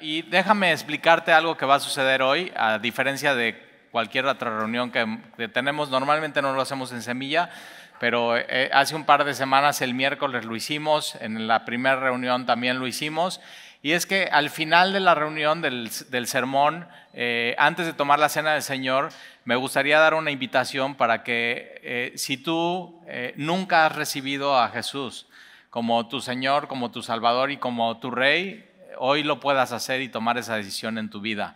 Y déjame explicarte algo que va a suceder hoy, a diferencia de cualquier otra reunión que tenemos. Normalmente no lo hacemos en semilla, pero eh, hace un par de semanas, el miércoles, lo hicimos. En la primera reunión también lo hicimos. Y es que al final de la reunión del, sermón, eh, antes de tomar la cena del Señor, me gustaría dar una invitación para que eh, si tú nunca has recibido a Jesús como tu Señor, como tu Salvador y como tu Rey, hoy lo puedas hacer y tomar esa decisión en tu vida.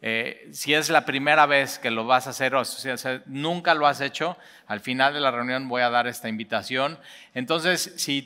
Eh, si es la primera vez que lo vas a hacer o si nunca lo has hecho, al final de la reunión voy a dar esta invitación. Entonces, si,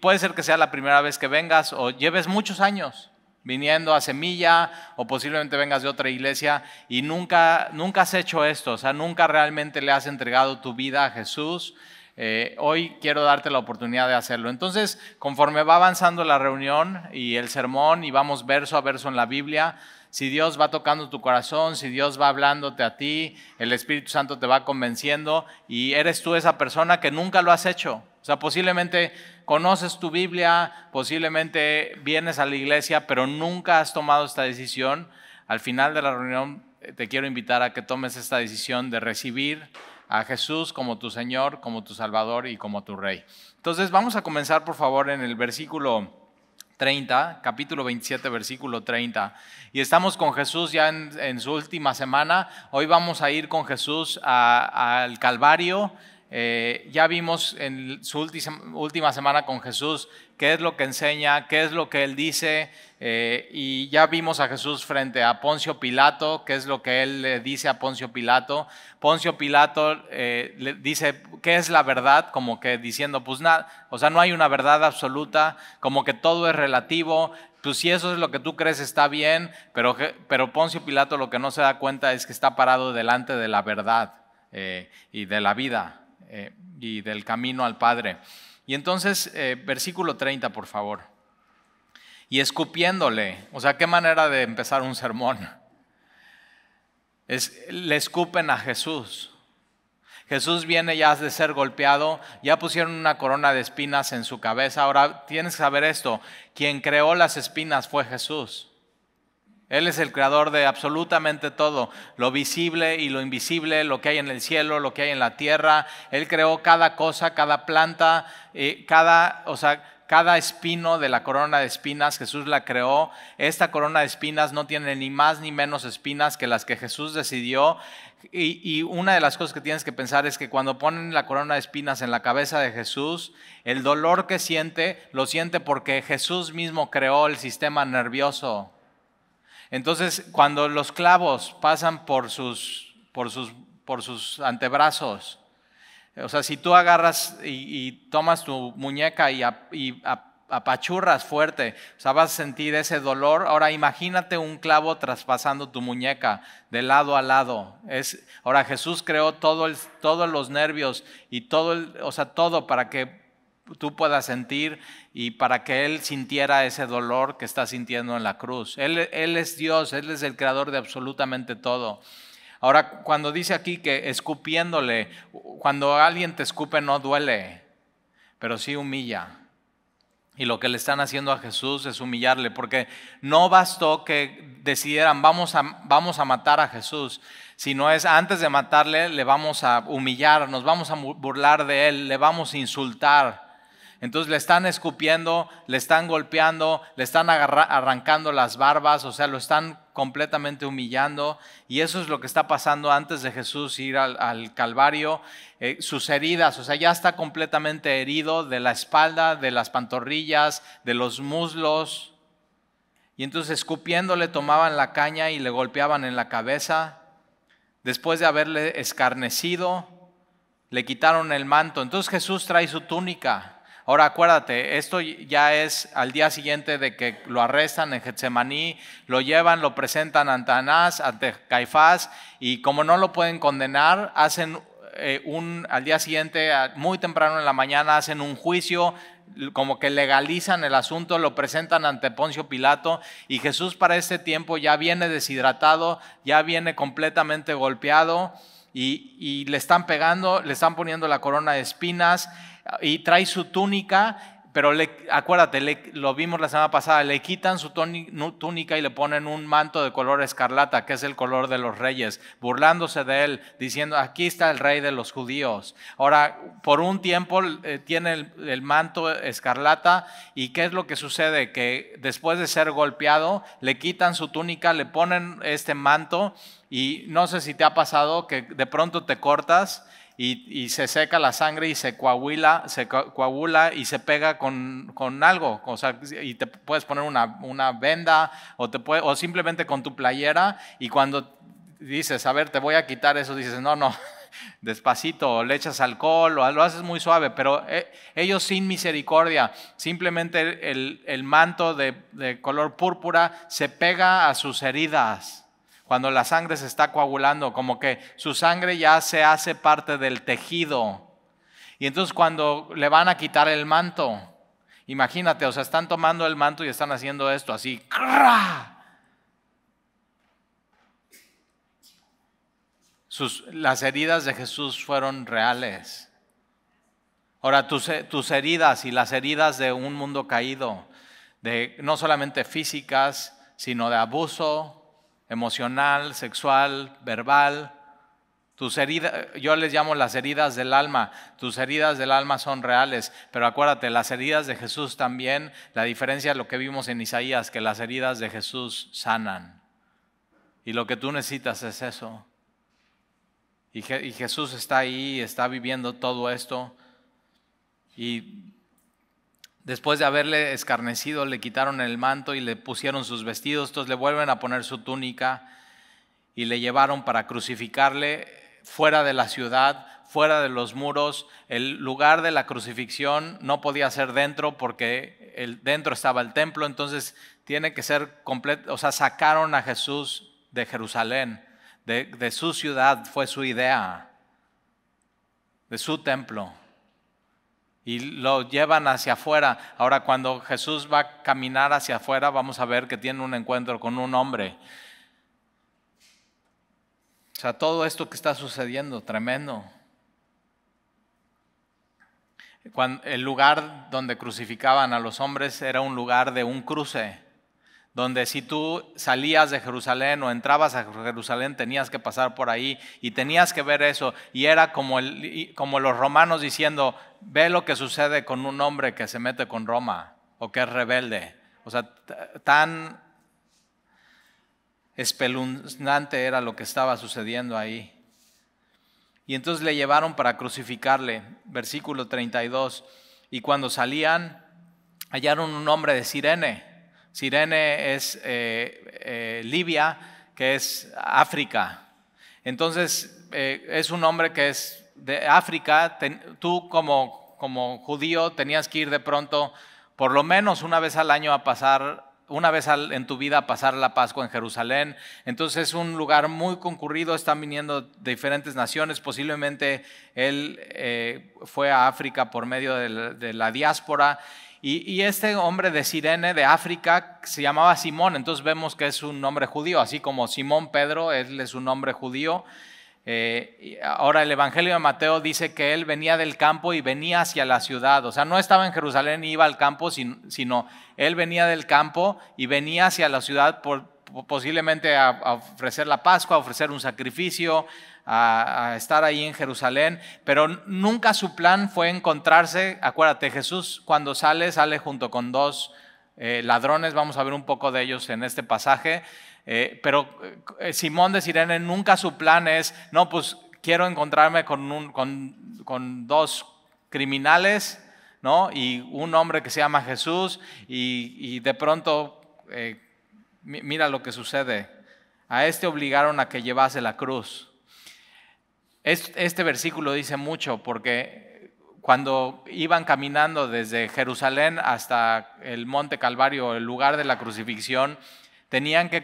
puede ser que sea la primera vez que vengas o lleves muchos años viniendo a Semilla o posiblemente vengas de otra iglesia y nunca, nunca has hecho esto, o sea, nunca realmente le has entregado tu vida a Jesús eh, hoy quiero darte la oportunidad de hacerlo. Entonces, conforme va avanzando la reunión y el sermón y vamos verso a verso en la Biblia, si Dios va tocando tu corazón, si Dios va hablándote a ti, el Espíritu Santo te va convenciendo y eres tú esa persona que nunca lo has hecho. O sea, posiblemente conoces tu Biblia, posiblemente vienes a la iglesia, pero nunca has tomado esta decisión. Al final de la reunión eh, te quiero invitar a que tomes esta decisión de recibir a Jesús como tu Señor, como tu Salvador y como tu Rey. Entonces vamos a comenzar por favor en el versículo 30, capítulo 27, versículo 30. Y estamos con Jesús ya en, su última semana. Hoy vamos a ir con Jesús al Calvario. Eh, ya vimos en su última semana con Jesús qué es lo que enseña, qué es lo que él dice. Eh, y ya vimos a Jesús frente a Poncio Pilato, qué es lo que él le dice a Poncio Pilato. Poncio Pilato eh, le dice, ¿qué es la verdad? Como que diciendo, pues nada, o sea, no hay una verdad absoluta, como que todo es relativo. Pues si eso es lo que tú crees está bien, pero, pero Poncio Pilato lo que no se da cuenta es que está parado delante de la verdad eh, y de la vida y del camino al Padre. Y entonces, eh, versículo 30, por favor. Y escupiéndole, o sea, qué manera de empezar un sermón. Es, le escupen a Jesús. Jesús viene ya de ser golpeado, ya pusieron una corona de espinas en su cabeza. Ahora tienes que saber esto, quien creó las espinas fue Jesús. Él es el creador de absolutamente todo, lo visible y lo invisible, lo que hay en el cielo, lo que hay en la tierra. Él creó cada cosa, cada planta, eh, cada, o sea, cada espino de la corona de espinas, Jesús la creó. Esta corona de espinas no tiene ni más ni menos espinas que las que Jesús decidió. y una de las cosas que tienes que pensar es que cuando ponen la corona de espinas en la cabeza de Jesús, el dolor que siente lo siente porque Jesús mismo creó el sistema nervioso. Entonces, cuando los clavos pasan por sus, por sus, por sus antebrazos, eh, o sea, si tú agarras y, tomas tu muñeca y, apachurras fuerte, o sea, vas a sentir ese dolor. Ahora imagínate un clavo traspasando tu muñeca de lado a lado. Es, ahora Jesús creó todos los nervios y todo, o sea, todo para que tú puedas sentir y para que Él sintiera ese dolor que está sintiendo en la cruz. Él, él es Dios, Él es el creador de absolutamente todo. Ahora, cuando dice aquí que escupiéndole, cuando alguien te escupe no duele, pero sí humilla. Y lo que le están haciendo a Jesús es humillarle, porque no bastó que decidieran vamos a, vamos a matar a Jesús, sino es antes de matarle le vamos a humillar, nos vamos a burlar de él, le vamos a insultar. Entonces le están escupiendo, le están golpeando, le están arrancando las barbas, o sea, lo están completamente humillando. Y eso es lo que está pasando antes de Jesús ir al, Calvario. Eh, sus heridas, o sea, ya está completamente herido de la espalda, de las pantorrillas, de los muslos. Y entonces escupiéndole tomaban la caña y le golpeaban en la cabeza. Después de haberle escarnecido, le quitaron el manto. Entonces Jesús trae su túnica Ahora acuérdate, esto ya es al día siguiente de que lo arrestan en Getsemaní, lo llevan, lo presentan ante Anás, ante Caifás, y como no lo pueden condenar, hacen eh, un, al día siguiente, muy temprano en la mañana, hacen un juicio, como que legalizan el asunto, lo presentan ante Poncio Pilato y Jesús para este tiempo ya viene deshidratado, ya viene completamente golpeado y le están pegando, le están poniendo la corona de espinas y trae su túnica, pero acuérdate, lo vimos la semana pasada, le quitan su túnica y le ponen un manto de color escarlata, que es el color de los reyes, burlándose de él, diciendo, aquí está el rey de los judíos. Ahora, por un tiempo eh, tiene el, manto escarlata y ¿qué es lo que sucede? Que después de ser golpeado, le quitan su túnica, le ponen este manto y no sé si te ha pasado que de pronto te cortas y, se seca la sangre y se coagula, se coagula y se pega con, algo. y te puedes poner una, venda o, te puede, o simplemente con tu playera y cuando dices, a ver, te voy a quitar eso, dices, no, no, despacito, o le echas alcohol, o lo haces muy suave, pero eh, ellos sin misericordia, simplemente el, manto de color púrpura se pega a sus heridas cuando la sangre se está coagulando, como que su sangre ya se hace parte del tejido. Y entonces cuando le van a quitar el manto, imagínate, o sea, están tomando el manto y están haciendo esto así. las heridas de Jesús fueron reales. Ahora, tus, eh, tus heridas y las heridas de un mundo caído, de no solamente físicas, sino de abuso, emocional, sexual, verbal. Tus heridas, yo les llamo las heridas del alma. Tus heridas del alma son reales, pero acuérdate, las heridas de Jesús también. La diferencia es lo que vimos en Isaías, que las heridas de Jesús sanan. Y lo que tú necesitas es eso. Y, y Jesús está ahí, está viviendo todo esto. Y Después de haberle escarnecido, le quitaron el manto y le pusieron sus vestidos, entonces le vuelven a poner su túnica y le llevaron para crucificarle fuera de la ciudad, fuera de los muros. El lugar de la crucifixión no podía ser dentro porque el, dentro estaba el templo, entonces tiene que ser completo, o sea, sacaron a Jesús de Jerusalén, de su ciudad, fue su idea, de su templo y lo llevan hacia afuera. Ahora cuando Jesús va a caminar hacia afuera, vamos a ver que tiene un encuentro con un hombre. O sea, todo esto que está sucediendo, tremendo. el lugar donde crucificaban a los hombres era un lugar de un cruce donde si tú salías de Jerusalén o entrabas a Jerusalén tenías que pasar por ahí y tenías que ver eso. Y era como, como los romanos diciendo, ve lo que sucede con un hombre que se mete con Roma o que es rebelde. O sea, tan espeluznante era lo que estaba sucediendo ahí. Y entonces le llevaron para crucificarle, versículo 32. Y cuando salían, hallaron un hombre de Sirene Sirene es eh, eh, Libia, que es África. Entonces, eh, es un hombre que es de África. tú como, como judío tenías que ir de pronto, por lo menos una vez al año, a pasar una vez en tu vida a pasar la Pascua en Jerusalén. Entonces es un lugar muy concurrido, están viniendo de diferentes naciones. Posiblemente él fue a África por medio de la diáspora y, este hombre de Sirene, de África, se llamaba Simón, entonces vemos que es un nombre judío, así como Simón Pedro, él es un nombre judío. Eh, ahora el Evangelio de Mateo dice que él venía del campo y venía hacia la ciudad, o sea, no estaba en Jerusalén y iba al campo, sino él venía del campo y venía hacia la ciudad por, posiblemente a ofrecer la Pascua, a ofrecer un sacrificio, a, estar ahí en Jerusalén, pero nunca su plan fue encontrarse. Acuérdate, Jesús cuando sale, sale junto con dos eh, ladrones, vamos a ver un poco de ellos en este pasaje, eh, pero eh, Simón de Sirene nunca su plan es, no, pues quiero encontrarme con, con, dos criminales, ¿no? Y un hombre que se llama Jesús y, y de pronto, mira lo que sucede. A este obligaron a que llevase la cruz. Este versículo dice mucho porque cuando iban caminando desde Jerusalén hasta el monte Calvario, el lugar de la crucifixión, tenían que,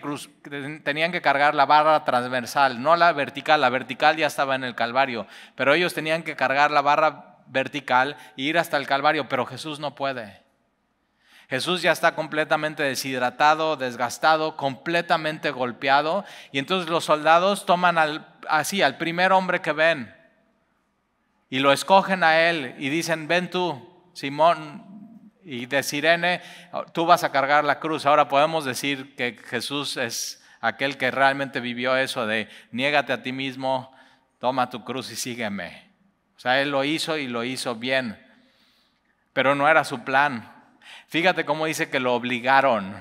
tenían que cargar la barra transversal, no la vertical, la vertical ya estaba en el Calvario, pero ellos tenían que cargar la barra vertical e ir hasta el Calvario, pero Jesús no puede. Jesús ya está completamente deshidratado, desgastado, completamente golpeado. Y entonces los soldados toman al, así al primer hombre que ven y lo escogen a él y dicen, ven tú, Simón y de Sirene, tú vas a cargar la cruz. Ahora podemos decir que Jesús es aquel que realmente vivió eso de niégate a ti mismo, toma tu cruz y sígueme. O sea, él lo hizo y lo hizo bien, pero no era su plan. Fíjate cómo dice que lo obligaron.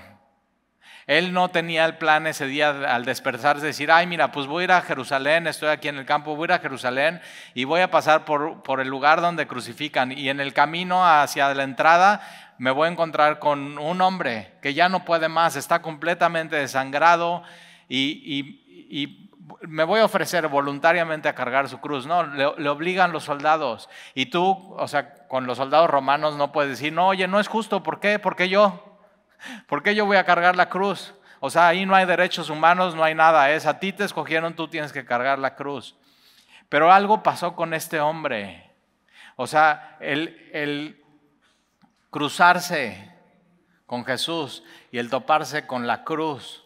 Él no tenía el plan ese día al despertarse, decir, ay, mira, pues voy a ir a Jerusalén, estoy aquí en el campo, voy a ir a Jerusalén y voy a pasar por, por el lugar donde crucifican. Y en el camino hacia la entrada me voy a encontrar con un hombre que ya no puede más, está completamente desangrado y, y, y me voy a ofrecer voluntariamente a cargar su cruz. No, le, obligan los soldados. Y tú, o sea, con los soldados romanos no puedes decir, no, oye, no es justo, ¿por qué? ¿Por qué yo? ¿Por qué yo voy a cargar la cruz? O sea, ahí no hay derechos humanos, no hay nada. Es a ti te escogieron, tú tienes que cargar la cruz. Pero algo pasó con este hombre. O sea, el cruzarse con Jesús y el toparse con la cruz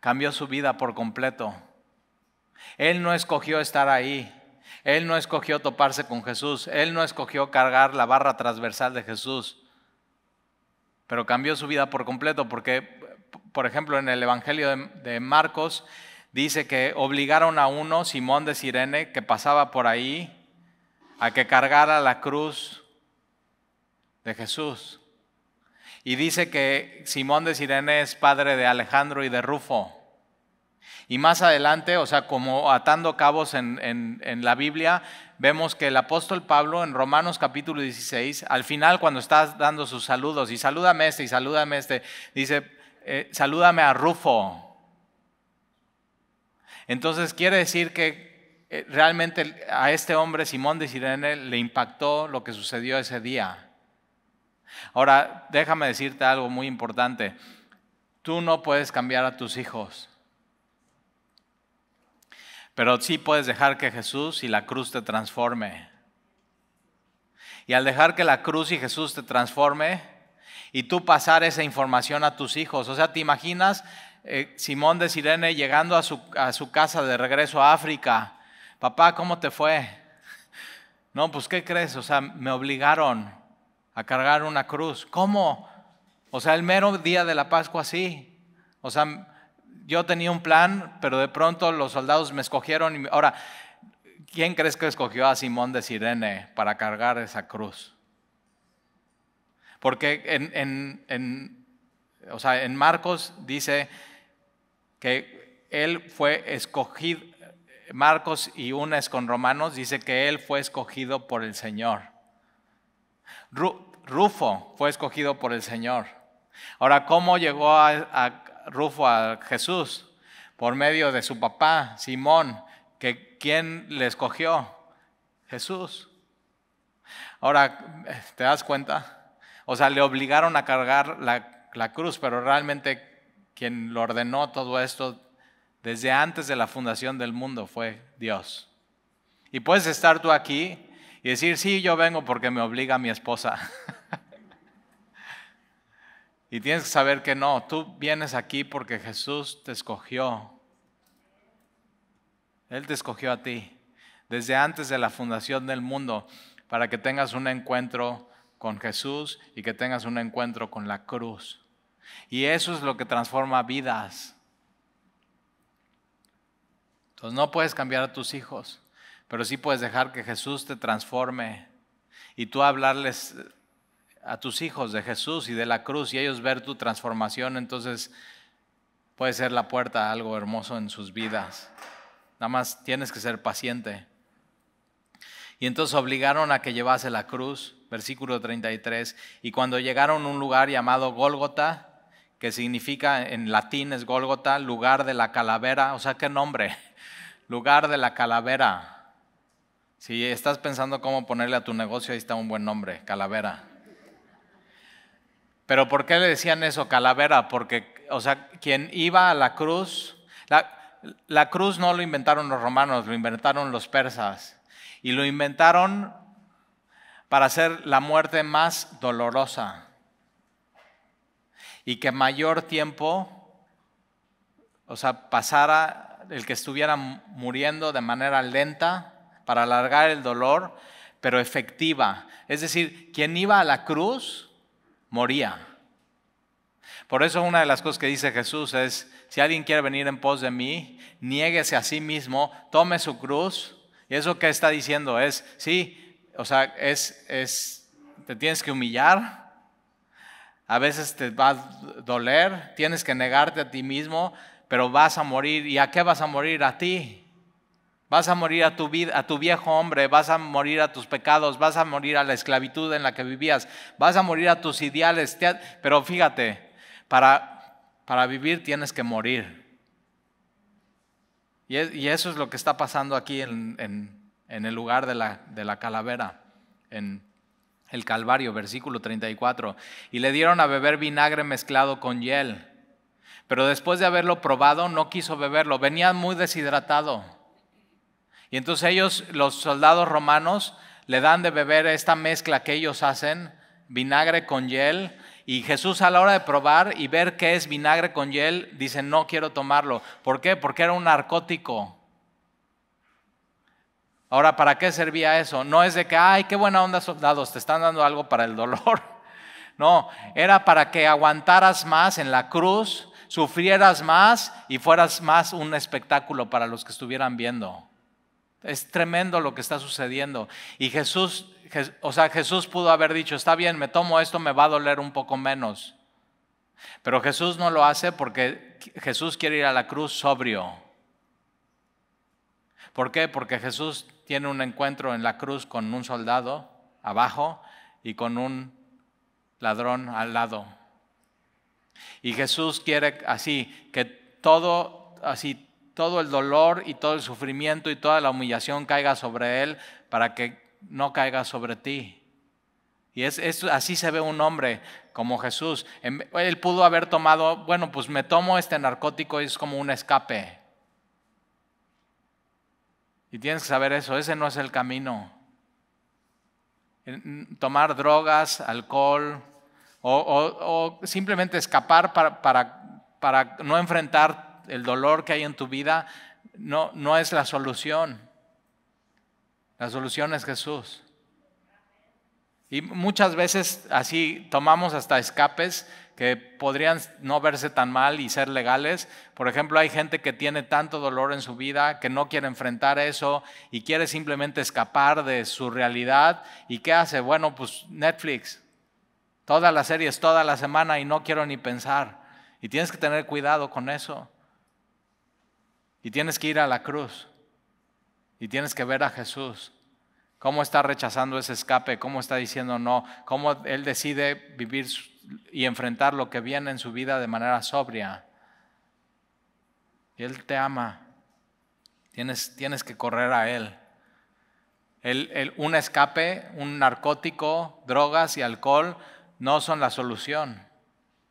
cambió su vida por completo. Él no escogió estar ahí. Él no escogió toparse con Jesús. Él no escogió cargar la barra transversal de Jesús. Pero cambió su vida por completo porque, por ejemplo, en el Evangelio de, Marcos dice que obligaron a uno, Simón de Sirene, que pasaba por ahí, a que cargara la cruz de Jesús. Y dice que Simón de Sirene es padre de Alejandro y de Rufo. Y más adelante, o sea, como atando cabos en, la Biblia, vemos que el apóstol Pablo en Romanos capítulo 16, al final cuando está dando sus saludos, y salúdame este, y salúdame este, dice, eh, salúdame a Rufo. Entonces quiere decir que eh, realmente a este hombre Simón de Sirene le impactó lo que sucedió ese día. Ahora, déjame decirte algo muy importante. Tú no puedes cambiar a tus hijos. Pero sí puedes dejar que Jesús y la cruz te transforme. Y al dejar que la cruz y Jesús te transforme, y tú pasar esa información a tus hijos. O sea, ¿te imaginas eh, Simón de Sirene llegando a su, a su casa de regreso a África? Papá, ¿cómo te fue? No, pues ¿qué crees? O sea, me obligaron a cargar una cruz. ¿Cómo? O sea, el mero día de la Pascua sí. O sea, yo tenía un plan, pero de pronto los soldados me escogieron. Y Ahora, ¿quién crees que escogió a Simón de Sirene para cargar esa cruz? Porque en, Marcos dice que él fue escogido, Marcos y unes con Romanos dice que él fue escogido por el Señor. Rufo fue escogido por el Señor. Ahora, ¿cómo llegó a Rufo a Jesús por medio de su papá, Simón, que quién le escogió? Jesús. Ahora, ¿te das cuenta? O sea, le obligaron a cargar la, cruz, pero realmente quien lo ordenó todo esto desde antes de la fundación del mundo fue Dios. Y puedes estar tú aquí y decir, sí, yo vengo porque me obliga mi esposa. Y tienes que saber que no, tú vienes aquí porque Jesús te escogió. Él te escogió a ti desde antes de la fundación del mundo para que tengas un encuentro con Jesús y que tengas un encuentro con la cruz. Y eso es lo que transforma vidas. Entonces no puedes cambiar a tus hijos, pero sí puedes dejar que Jesús te transforme y tú hablarles a tus hijos de Jesús y de la cruz y ellos ver tu transformación, entonces puede ser la puerta a algo hermoso en sus vidas. Nada más tienes que ser paciente. Y entonces obligaron a que llevase la cruz, versículo 33, y cuando llegaron a un lugar llamado Gólgota, que significa en latín es Gólgota, lugar de la calavera, o sea, qué nombre, lugar de la calavera. Si estás pensando cómo ponerle a tu negocio, ahí está un buen nombre, calavera. Pero ¿por qué le decían eso, calavera? Porque, o sea, quien iba a la cruz, la, cruz no lo inventaron los romanos, lo inventaron los persas. Y lo inventaron para hacer la muerte más dolorosa y que mayor tiempo, o sea, pasara el que estuviera muriendo de manera lenta para alargar el dolor, pero efectiva. Es decir, quien iba a la cruz moría. Por eso una de las cosas que dice Jesús es, si alguien quiere venir en pos de mí, niéguese a sí mismo, tome su cruz. Y eso que está diciendo es, sí, o sea, es, es, te tienes que humillar, a veces te va a doler, tienes que negarte a ti mismo, pero vas a morir. ¿Y a qué vas a morir? A ti. Vas a morir a tu, vida, a tu viejo hombre, vas a morir a tus pecados, vas a morir a la esclavitud en la que vivías, vas a morir a tus ideales. Pero fíjate, para, para vivir tienes que morir. Y, eso es lo que está pasando aquí en, el lugar de la, de la calavera, en el Calvario, versículo 34. Y le dieron a beber vinagre mezclado con hiel. Pero después de haberlo probado, no quiso beberlo. Venía muy deshidratado. Y entonces ellos, los soldados romanos, le dan de beber esta mezcla que ellos hacen, vinagre con hiel. Y Jesús a la hora de probar y ver qué es vinagre con hiel, dice, no quiero tomarlo. ¿Por qué? Porque era un narcótico. Ahora, ¿para qué servía eso? No es de que, ay, qué buena onda soldados, te están dando algo para el dolor. No, era para que aguantaras más en la cruz, sufrieras más y fueras más un espectáculo para los que estuvieran viendo. Es tremendo lo que está sucediendo. Y Jesús, o sea, Jesús pudo haber dicho, está bien, me tomo esto, me va a doler un poco menos. Pero Jesús no lo hace porque Jesús quiere ir a la cruz sobrio. ¿Por qué? Porque Jesús tiene un encuentro en la cruz con un soldado abajo y con un ladrón al lado. Y Jesús quiere así, que todo, así, todo el dolor y todo el sufrimiento y toda la humillación caiga sobre él para que no caiga sobre ti. Y es, así se ve un hombre como Jesús. Em, él pudo haber tomado, bueno, pues me tomo este narcótico y es como un escape. Y tienes que saber eso, ese no es el camino. Tomar drogas, alcohol o, simplemente escapar para, para no enfrentar el dolor que hay en tu vida no, no es la solución. La solución es Jesús. Y muchas veces así tomamos hasta escapes que podrían no verse tan mal y ser legales. Por ejemplo, hay gente que tiene tanto dolor en su vida que no quiere enfrentar eso y quiere simplemente escapar de su realidad. ¿Y qué hace? Bueno, pues Netflix, todas las series, toda la semana y no quiero ni pensar. Y tienes que tener cuidado con eso. Y tienes que ir a la cruz. Y tienes que ver a Jesús. Cómo está rechazando ese escape, cómo está diciendo no, cómo Él decide vivir y enfrentar lo que viene en su vida de manera sobria. Él te ama. Tienes, tienes que correr a Él. el, un escape, un narcótico, drogas y alcohol no son la solución.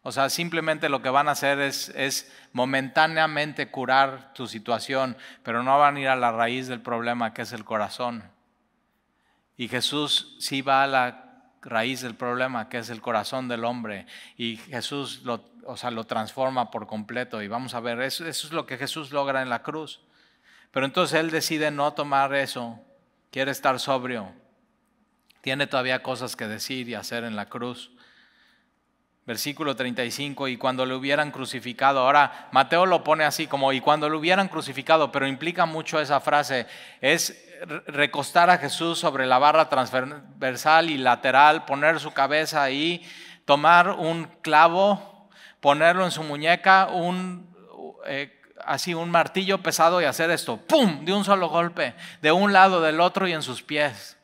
O sea, simplemente lo que van a hacer es, es, momentáneamente curar tu situación, pero no van a ir a la raíz del problema que es el corazón. Y Jesús sí va a la raíz del problema que es el corazón del hombre y Jesús lo, o sea, lo transforma por completo y vamos a ver, eso es lo que Jesús logra en la cruz. Pero entonces Él decide no tomar eso, quiere estar sobrio, tiene todavía cosas que decir y hacer en la cruz. Versículo 35, y cuando le hubieran crucificado. Ahora, Mateo lo pone así como, y cuando le hubieran crucificado, pero implica mucho esa frase. Es recostar a Jesús sobre la barra transversal y lateral, poner su cabeza ahí, tomar un clavo, ponerlo en su muñeca, un... Eh, así un martillo pesado y hacer esto, ¡pum!, de un solo golpe, de un lado, del otro y en sus pies.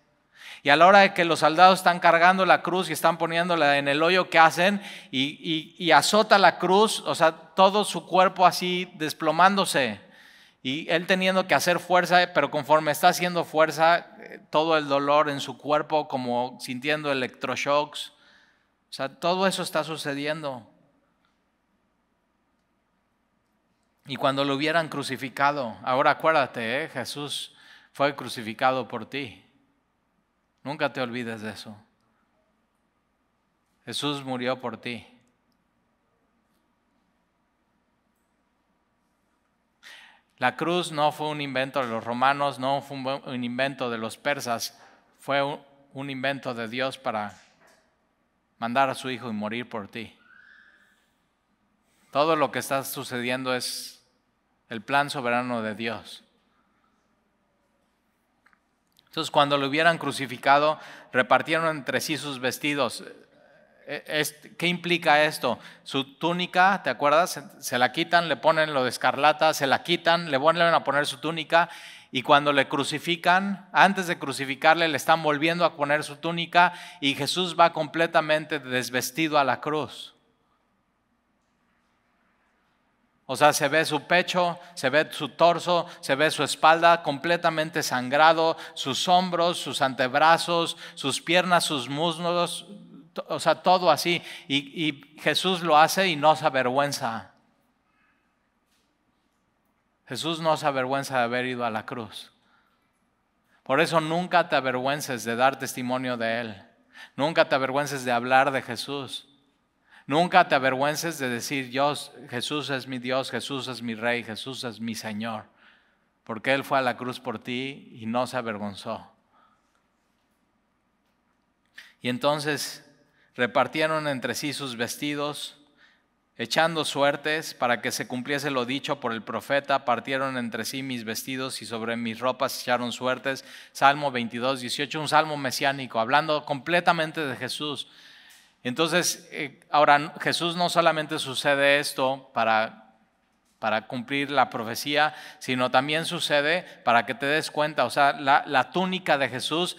Y a la hora de que los soldados están cargando la cruz y están poniéndola en el hoyo que hacen y, azota la cruz, o sea, todo su cuerpo así desplomándose. Y él teniendo que hacer fuerza, pero conforme está haciendo fuerza, eh, todo el dolor en su cuerpo, como sintiendo electroshocks. O sea, todo eso está sucediendo. Y cuando lo hubieran crucificado, ahora acuérdate, ¿eh? Jesús fue crucificado por ti. Nunca te olvides de eso. Jesús murió por ti. La cruz no fue un invento de los romanos, no fue un invento de los persas, fue un invento de Dios para mandar a su Hijo y morir por ti. Todo lo que está sucediendo es el plan soberano de Dios. Entonces, cuando lo hubieran crucificado, repartieron entre sí sus vestidos. E, ¿Qué implica esto? Su túnica, ¿te acuerdas? Se la quitan, le ponen lo de escarlata, se la quitan, le vuelven a poner su túnica y cuando le crucifican, antes de crucificarle, le están volviendo a poner su túnica y Jesús va completamente desvestido a la cruz. O sea, se ve su pecho, se ve su torso, se ve su espalda completamente sangrado, sus hombros, sus antebrazos, sus piernas, sus muslos, o sea, todo así. Y, y Jesús lo hace y no se avergüenza. Jesús no se avergüenza de haber ido a la cruz. Por eso nunca te avergüences de dar testimonio de Él. Nunca te avergüences de hablar de Jesús. Nunca te avergüences de decir, Dios, Jesús es mi Dios, Jesús es mi Rey, Jesús es mi Señor, porque Él fue a la cruz por ti y no se avergonzó. Y entonces repartieron entre sí sus vestidos, echando suertes para que se cumpliese lo dicho por el profeta, partieron entre sí mis vestidos y sobre mis ropas echaron suertes. Salmo 22, 18, un salmo mesiánico, hablando completamente de Jesús. Entonces, eh, ahora Jesús no solamente sucede esto para, cumplir la profecía, sino también sucede para que te des cuenta, o sea, la, túnica de Jesús,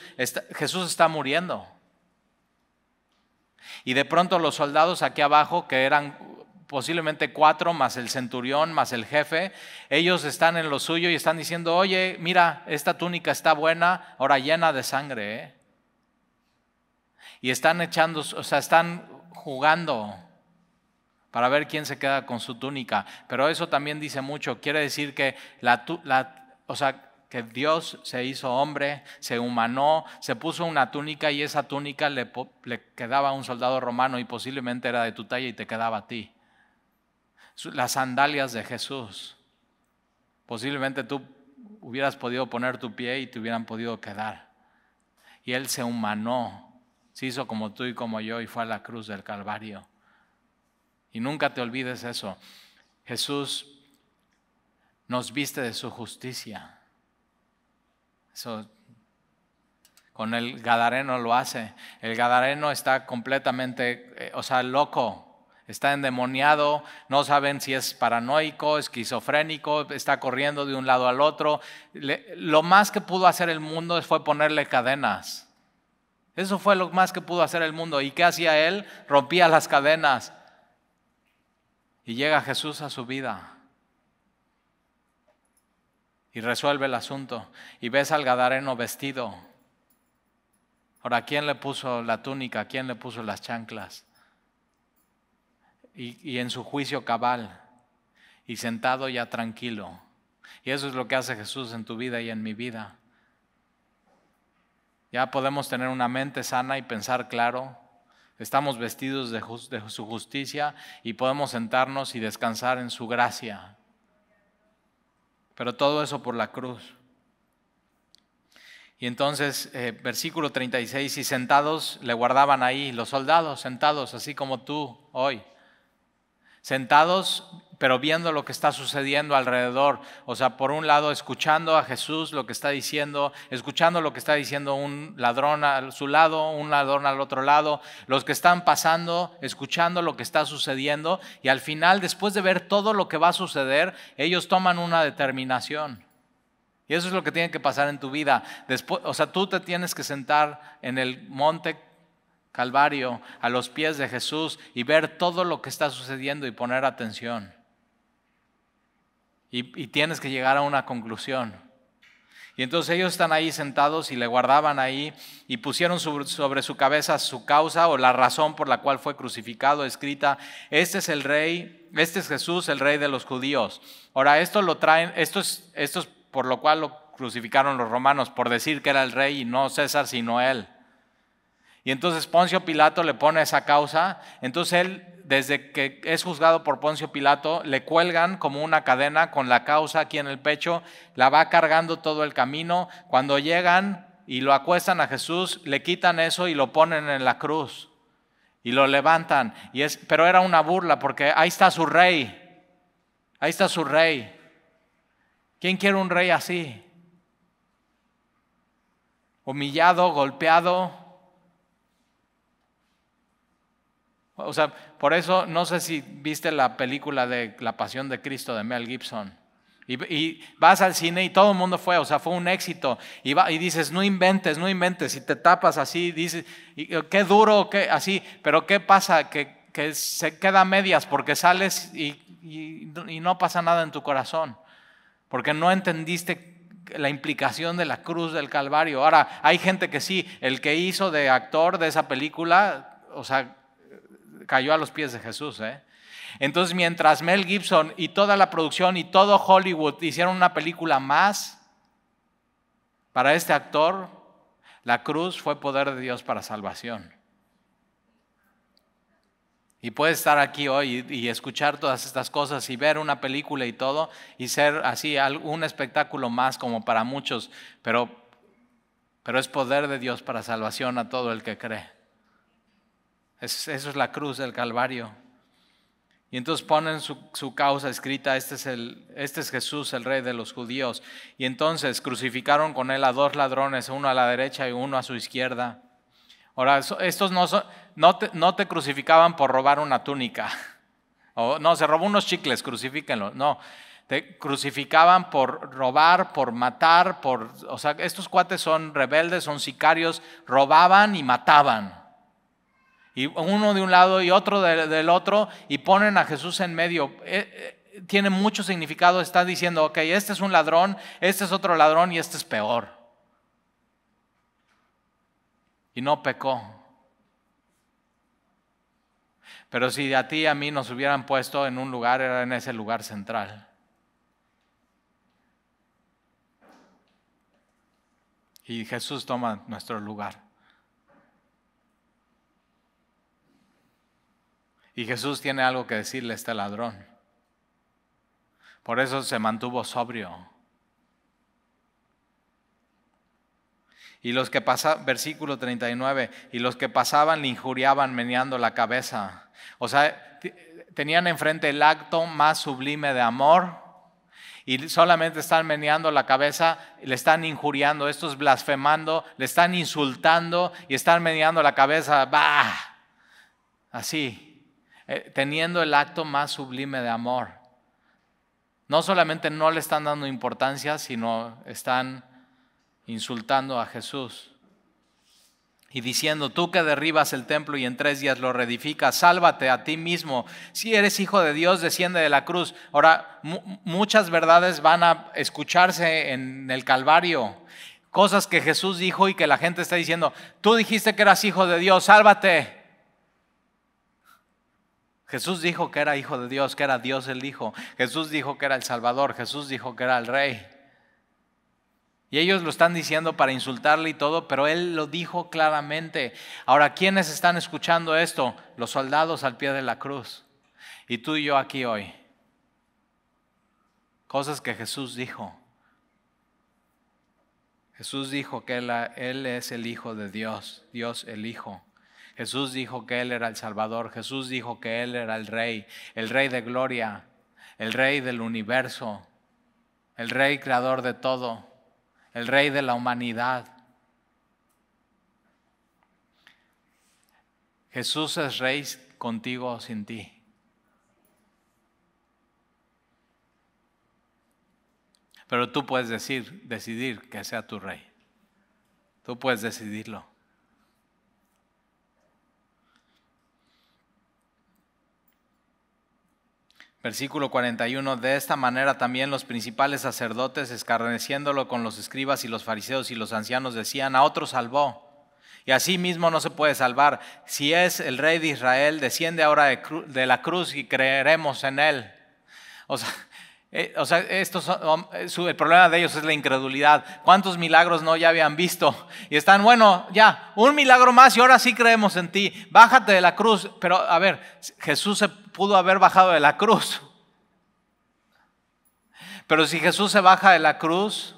Jesús está muriendo. Y de pronto los soldados aquí abajo, que eran posiblemente cuatro, más el centurión, más el jefe, ellos están en lo suyo y están diciendo, oye, mira, esta túnica está buena, ahora llena de sangre. ¿eh? y están echando, o sea, están jugando para ver quién se queda con su túnica. Pero eso también dice mucho. Quiere decir que, la, o sea, que Dios se hizo hombre, se humanó, se puso una túnica y esa túnica le, le quedaba a un soldado romano y posiblemente era de tu talla y te quedaba a ti. Las sandalias de Jesús. Posiblemente tú hubieras podido poner tu pie y te hubieran podido quedar. Y Él se humanó se hizo como tú y como yo y fue a la cruz del Calvario. Y nunca te olvides eso. Jesús nos viste de su justicia. Eso con el Gadareno lo hace. El Gadareno está completamente, eh, o sea, loco, está endemoniado, no saben si es paranoico, esquizofrénico, está corriendo de un lado al otro. lo más que pudo hacer el mundo fue ponerle cadenas. Eso fue lo más que pudo hacer el mundo. ¿Y qué hacía él? Rompía las cadenas. Y llega Jesús a su vida. Y resuelve el asunto. Y ves al Gadareno vestido. Ahora, ¿quién le puso la túnica? ¿Quién le puso las chanclas? Y, y en su juicio cabal. Y sentado ya tranquilo. Y eso es lo que hace Jesús en tu vida y en mi vida. Ya podemos tener una mente sana y pensar claro. Estamos vestidos de, su justicia y podemos sentarnos y descansar en su gracia. Pero todo eso por la cruz. Y entonces, eh, versículo 36, y sentados le guardaban ahí los soldados, sentados, así como tú hoy. Sentados pero viendo lo que está sucediendo alrededor. O sea, por un lado, escuchando a Jesús lo que está diciendo, escuchando lo que está diciendo un ladrón a su lado, un ladrón al otro lado, los que están pasando, escuchando lo que está sucediendo, y al final, después de ver todo lo que va a suceder, ellos toman una determinación. Y eso es lo que tiene que pasar en tu vida. Después, o sea, tú te tienes que sentar en el monte Calvario, a los pies de Jesús, y ver todo lo que está sucediendo y poner atención y, tienes que llegar a una conclusión. Y entonces ellos están ahí sentados y le guardaban ahí y pusieron sobre su cabeza su causa o la razón por la cual fue crucificado, escrita, este es el rey, este es Jesús, el rey de los judíos. Ahora, esto lo traen, esto es, esto es por lo cual lo crucificaron los romanos, por decir que era el rey y no César, sino él. Y entonces Poncio Pilato le pone esa causa. Entonces él, desde que es juzgado por Poncio Pilato, le cuelgan como una cadena con la causa aquí en el pecho, la va cargando todo el camino. Cuando llegan y lo acuestan a Jesús, le quitan eso y lo ponen en la cruz. Y lo levantan. Y es, pero era una burla porque ahí está su rey. Ahí está su rey. ¿Quién quiere un rey así? Humillado, golpeado, O sea, por eso no sé si viste la película de La Pasión de Cristo de Mel Gibson. Y, vas al cine y todo el mundo fue, o sea, fue un éxito. Y, dices, no inventes, no inventes. Y te tapas así, dices, oh, qué duro, qué así. Pero ¿qué pasa? Que, se queda a medias porque sales y no pasa nada en tu corazón. Porque no entendiste la implicación de la cruz del Calvario. Ahora, hay gente que sí, el que hizo de actor de esa película, o sea, cayó a los pies de Jesús. ¿eh? Entonces, mientras Mel Gibson y toda la producción y todo Hollywood hicieron una película más para este actor, la cruz fue poder de Dios para salvación. Y puede estar aquí hoy y, escuchar todas estas cosas y ver una película y todo y ser así un espectáculo más como para muchos, pero, pero es poder de Dios para salvación a todo el que cree eso es la cruz del Calvario. Y entonces ponen su, su causa escrita, este es, el, este es Jesús, el rey de los judíos. Y entonces crucificaron con él a dos ladrones, uno a la derecha y uno a su izquierda. Ahora, estos no, son, no, te, no te crucificaban por robar una túnica. O, no, se robó unos chicles, crucifíquenlo. No, te crucificaban por robar, por matar, por... O sea, estos cuates son rebeldes, son sicarios, robaban y mataban y uno de un lado y otro del otro, y ponen a Jesús en medio. Eh, eh, tiene mucho significado, está diciendo, ok, este es un ladrón, este es otro ladrón y este es peor. Y no pecó. Pero si a ti y a mí nos hubieran puesto en un lugar, era en ese lugar central. Y Jesús toma nuestro lugar. Y Jesús tiene algo que decirle a este ladrón. Por eso se mantuvo sobrio. Y los que pasaban, versículo 39, y los que pasaban le injuriaban meneando la cabeza. O sea, tenían enfrente el acto más sublime de amor y solamente están meneando la cabeza, le están injuriando, estos blasfemando, le están insultando y están meneando la cabeza, bah, así. Eh, teniendo el acto más sublime de amor. No solamente no le están dando importancia, sino están insultando a Jesús y diciendo, tú que derribas el templo y en tres días lo reedificas, sálvate a ti mismo. Si eres hijo de Dios, desciende de la cruz. Ahora, muchas verdades van a escucharse en el Calvario. Cosas que Jesús dijo y que la gente está diciendo, tú dijiste que eras hijo de Dios, sálvate. Jesús dijo que era hijo de Dios, que era Dios el Hijo. Jesús dijo que era el Salvador, Jesús dijo que era el Rey. Y ellos lo están diciendo para insultarle y todo, pero él lo dijo claramente. Ahora, ¿quiénes están escuchando esto? Los soldados al pie de la cruz. Y tú y yo aquí hoy. Cosas que Jesús dijo. Jesús dijo que él, él es el Hijo de Dios, Dios el Hijo. Jesús dijo que Él era el Salvador, Jesús dijo que Él era el Rey, el Rey de gloria, el Rey del universo, el Rey creador de todo, el Rey de la humanidad. Jesús es Rey contigo o sin ti. Pero tú puedes decir, decidir que sea tu rey. Tú puedes decidirlo. Versículo 41, de esta manera también los principales sacerdotes, escarneciéndolo con los escribas y los fariseos y los ancianos, decían, a otro salvó. Y así mismo no se puede salvar. Si es el rey de Israel, desciende ahora de, de la cruz y creeremos en él. O sea, eh, o sea, um, eh, el problema de ellos es la incredulidad. ¿Cuántos milagros no ya habían visto? Y están, bueno, ya, un milagro más y ahora sí creemos en ti. Bájate de la cruz. Pero a ver, Jesús se pudo haber bajado de la cruz. Pero si Jesús se baja de la cruz,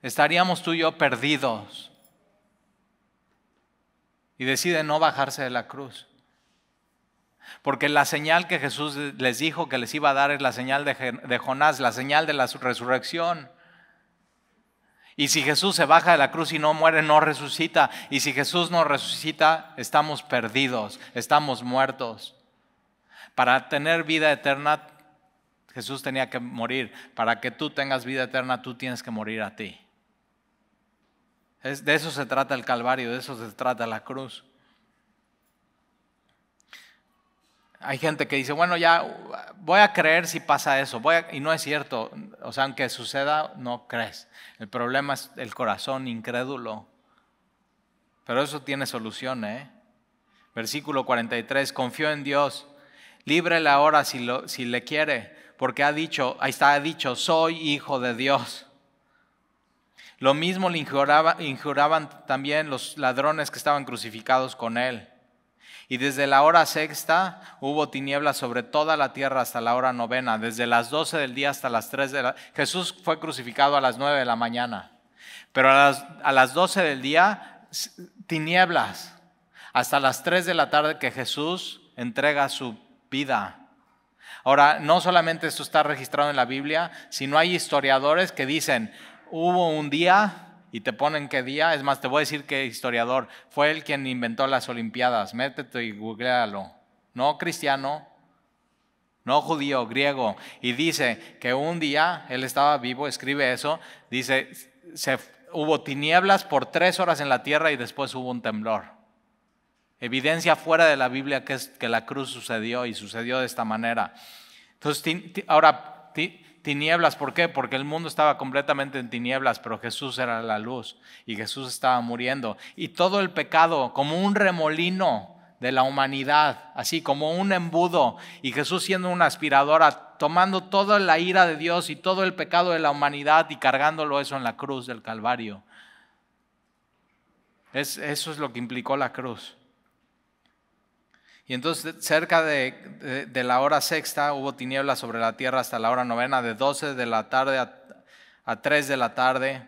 estaríamos tú y yo perdidos. Y decide no bajarse de la cruz. Porque la señal que Jesús les dijo que les iba a dar es la señal de, Jonás, la señal de la resurrección. Y si Jesús se baja de la cruz y no muere, no resucita. Y si Jesús no resucita, estamos perdidos, estamos muertos. Para tener vida eterna, Jesús tenía que morir. Para que tú tengas vida eterna, tú tienes que morir a ti. de eso se trata el Calvario, de eso se trata la cruz. Hay gente que dice, bueno, ya voy a creer si pasa eso, y no es cierto. O sea, aunque suceda, no crees. El problema es el corazón incrédulo. Pero eso tiene solución, ¿eh? Versículo 43, confío en Dios, líbrele ahora si, lo, si le quiere, porque ha dicho, ahí está, ha dicho, soy hijo de Dios. Lo mismo le injuraban también los ladrones que estaban crucificados con él. Y desde la hora sexta hubo tinieblas sobre toda la tierra hasta la hora novena, desde las doce del día hasta las tres de la... Jesús fue crucificado a las nueve de la mañana, pero a las doce del día tinieblas hasta las tres de la tarde que Jesús entrega su vida. Ahora, no solamente esto está registrado en la Biblia, sino hay historiadores que dicen, hubo un día y te ponen qué día. Es más, te voy a decir que historiador fue el quien inventó las Olimpiadas. Métete y googlealo. No cristiano, no judío, griego. Y dice que un día él estaba vivo, escribe eso. Dice, se, hubo tinieblas por tres horas en la tierra y después hubo un temblor. Evidencia fuera de la Biblia que, que la cruz sucedió y sucedió de esta manera. Entonces, ahora, tinieblas. ¿Por qué? Porque el mundo estaba completamente en tinieblas, pero Jesús era la luz y Jesús estaba muriendo. Y todo el pecado, como un remolino de la humanidad, así como un embudo, y Jesús siendo una aspiradora, tomando toda la ira de Dios y todo el pecado de la humanidad y cargándolo eso en la cruz del Calvario. Es, eso es lo que implicó la cruz. Y entonces cerca de, la hora sexta hubo tinieblas sobre la tierra hasta la hora novena, de 12 de la tarde a, a 3 de la tarde.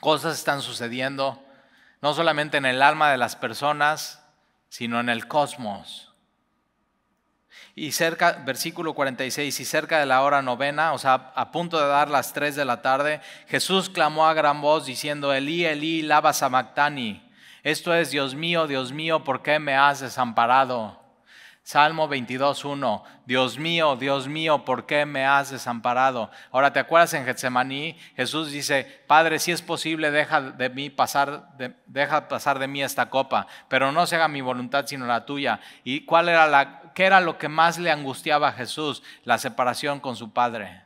Cosas están sucediendo, no solamente en el alma de las personas, sino en el cosmos. Y cerca, versículo 46, y cerca de la hora novena, o sea, a punto de dar las 3 de la tarde, Jesús clamó a gran voz diciendo, Elí, Elí, lava samactani esto es, Dios mío, Dios mío, ¿por qué me has desamparado? Salmo 22.1, Dios mío, Dios mío, ¿por qué me has desamparado? Ahora, ¿te acuerdas en Getsemaní? Jesús dice, Padre, si es posible, deja de mí pasar de, deja pasar de mí esta copa, pero no se haga mi voluntad sino la tuya. ¿Y cuál era la, qué era lo que más le angustiaba a Jesús? La separación con su Padre.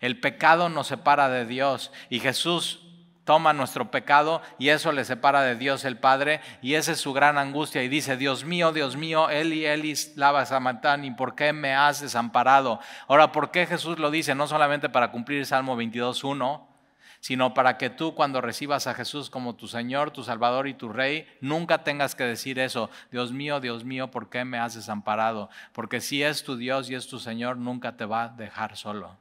El pecado nos separa de Dios y Jesús toma nuestro pecado y eso le separa de Dios el Padre y esa es su gran angustia y dice, Dios mío, Dios mío, Eli, Eli, lava Samatán, ¿y por qué me has desamparado? Ahora, ¿por qué Jesús lo dice? No solamente para cumplir Salmo 22.1, sino para que tú cuando recibas a Jesús como tu Señor, tu Salvador y tu Rey, nunca tengas que decir eso, Dios mío, Dios mío, ¿por qué me has desamparado? Porque si es tu Dios y es tu Señor, nunca te va a dejar solo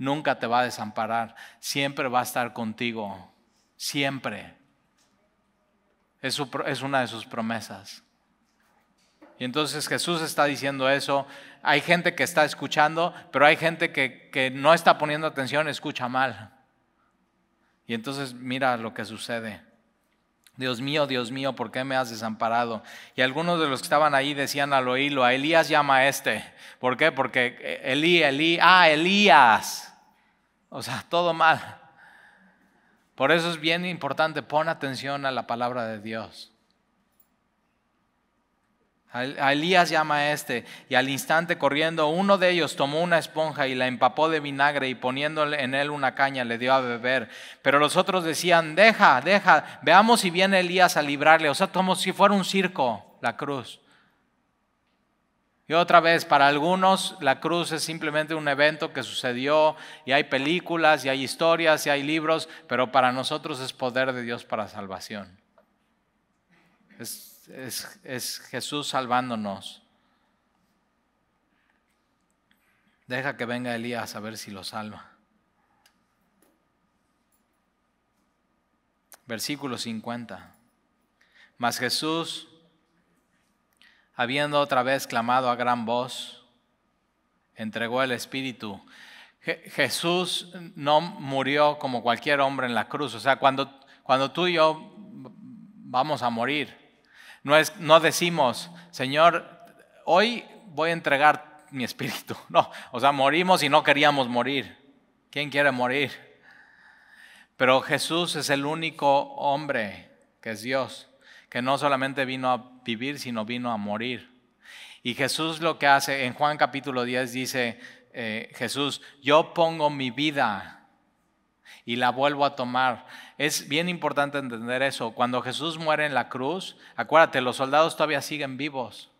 nunca te va a desamparar, siempre va a estar contigo, siempre. Es, una de sus promesas. Y entonces Jesús está diciendo eso. Hay gente que está escuchando, pero hay gente que, no está poniendo atención, escucha mal. Y entonces mira lo que sucede. Dios mío, Dios mío, ¿por qué me has desamparado? Y algunos de los que estaban ahí decían al oírlo, a Elías llama a este. ¿Por qué? Porque Elías, eh, Elías, ah, Elías. O sea, todo mal. Por eso es bien importante, pon atención a la palabra de Dios. A Elías llama a este, y al instante corriendo, uno de ellos tomó una esponja y la empapó de vinagre y poniéndole en él una caña le dio a beber. Pero los otros decían, deja, deja, veamos si viene Elías a librarle. O sea, como si fuera un circo la cruz. Y otra vez, para algunos la cruz es simplemente un evento que sucedió y hay películas y hay historias y hay libros, pero para nosotros es poder de Dios para salvación. Es, Jesús salvándonos. Deja que venga Elías a ver si lo salva. Versículo 50. Mas Jesús habiendo otra vez clamado a gran voz, entregó el Espíritu. Jesús no murió como cualquier hombre en la cruz. O sea, cuando, cuando tú y yo vamos a morir, no, es, no decimos, Señor, hoy voy a entregar mi espíritu. No, o sea, morimos y no queríamos morir. ¿Quién quiere morir? Pero Jesús es el único hombre que es Dios, que no solamente vino a vivir, sino vino a morir. Y Jesús lo que hace, en Juan capítulo 10 dice eh, Jesús, yo pongo mi vida y la vuelvo a tomar. Es bien importante entender eso. Cuando Jesús muere en la cruz, acuérdate, los soldados todavía siguen vivos.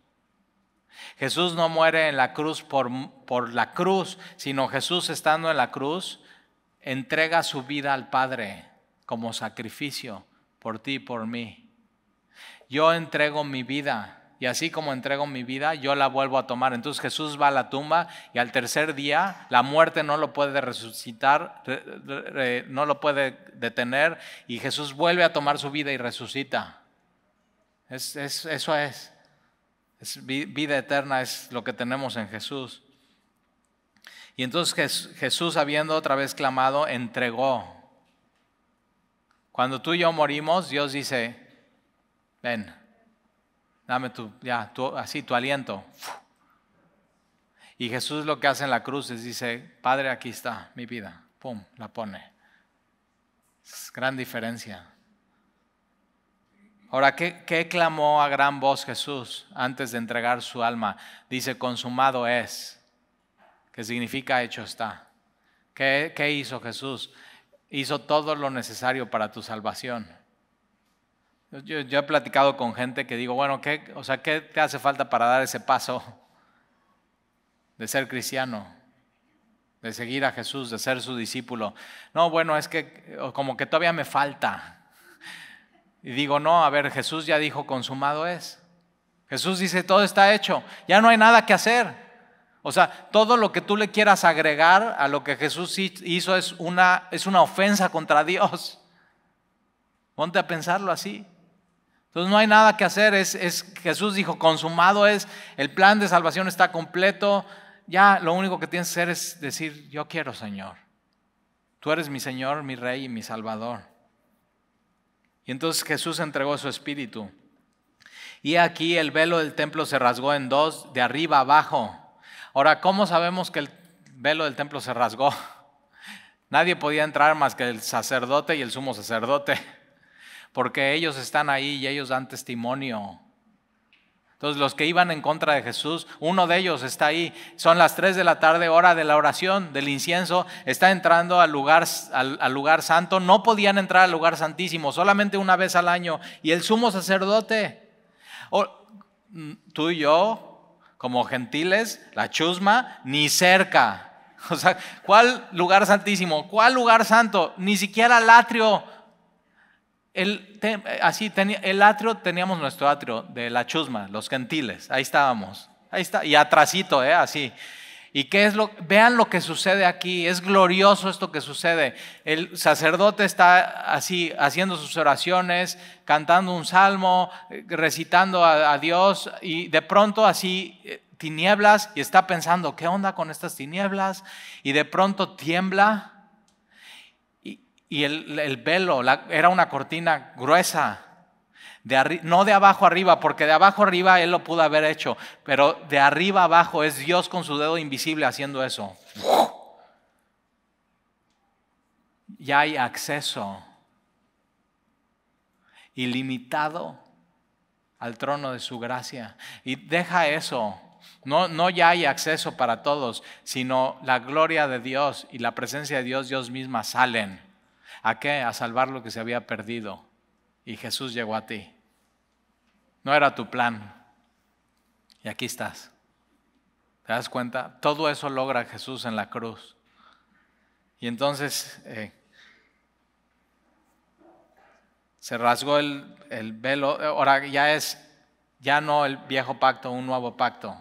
Jesús no muere en la cruz por, por la cruz, sino Jesús estando en la cruz, entrega su vida al Padre como sacrificio por ti y por mí yo entrego mi vida. Y así como entrego mi vida, yo la vuelvo a tomar. Entonces Jesús va a la tumba y al tercer día la muerte no lo puede resucitar, no lo puede detener y Jesús vuelve a tomar su vida y resucita. eso es. Vida eterna es lo que tenemos en Jesús. Y entonces Jesús, habiendo otra vez clamado, entregó. Cuando tú y yo morimos, Dios dice, Ven, dame tu, ya, así tu aliento. Y Jesús lo que hace en la cruz es dice, Padre, aquí está mi vida. Pum, la pone. Es gran diferencia. Ahora, ¿qué, clamó a gran voz Jesús antes de entregar su alma? Dice, consumado es, que significa hecho está. ¿Qué, ¿Qué, hizo Jesús? Hizo todo lo necesario para tu salvación. Yo, he platicado con gente que digo, bueno, ¿qué, o sea, ¿qué te hace falta para dar ese paso de ser cristiano? De seguir a Jesús, de ser su discípulo. No, bueno, es que como que todavía me falta. Y digo, no, a ver, Jesús ya dijo, consumado es. Jesús dice, todo está hecho, ya no hay nada que hacer. O sea, todo lo que tú le quieras agregar a lo que Jesús hizo es una, es una ofensa contra Dios. Ponte a pensarlo así. Entonces no hay nada que hacer, es, Jesús dijo, consumado es, el plan de salvación está completo, ya lo único que tienes que hacer es decir, yo quiero Señor, tú eres mi Señor, mi Rey y mi Salvador. Y entonces Jesús entregó su espíritu. Y aquí el velo del templo se rasgó en dos, de arriba abajo. Ahora, ¿cómo sabemos que el velo del templo se rasgó? Nadie podía entrar más que el sacerdote y el sumo sacerdote porque ellos están ahí y ellos dan testimonio. Entonces los que iban en contra de Jesús, uno de ellos está ahí. Son las 3 de la tarde, hora de la oración, del incienso. Está entrando al lugar, al, lugar santo. No podían entrar al lugar santísimo, solamente una vez al año. Y el sumo sacerdote, o mm, tú y yo, como gentiles, la chusma, ni cerca. O sea, ¿cuál lugar santísimo? ¿Cuál lugar santo? Ni siquiera el atrio el, así tenía, el atrio, teníamos nuestro atrio de la chusma, los gentiles, ahí estábamos, ahí está, y atrasito, eh, así. ¿Y qué es lo? Vean lo que sucede aquí, es glorioso esto que sucede. El sacerdote está así haciendo sus oraciones, cantando un salmo, recitando a, a Dios y de pronto así eh, tinieblas y está pensando, ¿qué onda con estas tinieblas? Y de pronto tiembla y el, el velo era una cortina gruesa, de no de abajo arriba, porque de abajo arriba él lo pudo haber hecho, pero de arriba abajo es Dios con su dedo invisible haciendo eso. Ya hay acceso ilimitado al trono de su gracia. Y deja eso. No, no, ya hay acceso para todos, sino la gloria de Dios y la presencia de Dios, Dios misma salen. ¿A qué? A salvar lo que se había perdido. Y Jesús llegó a ti. No era tu plan. Y aquí estás. ¿Te das cuenta? Todo eso logra Jesús en la cruz. Y entonces eh, se rasgó el, el velo. Ahora ya es, ya no el viejo pacto, un nuevo pacto.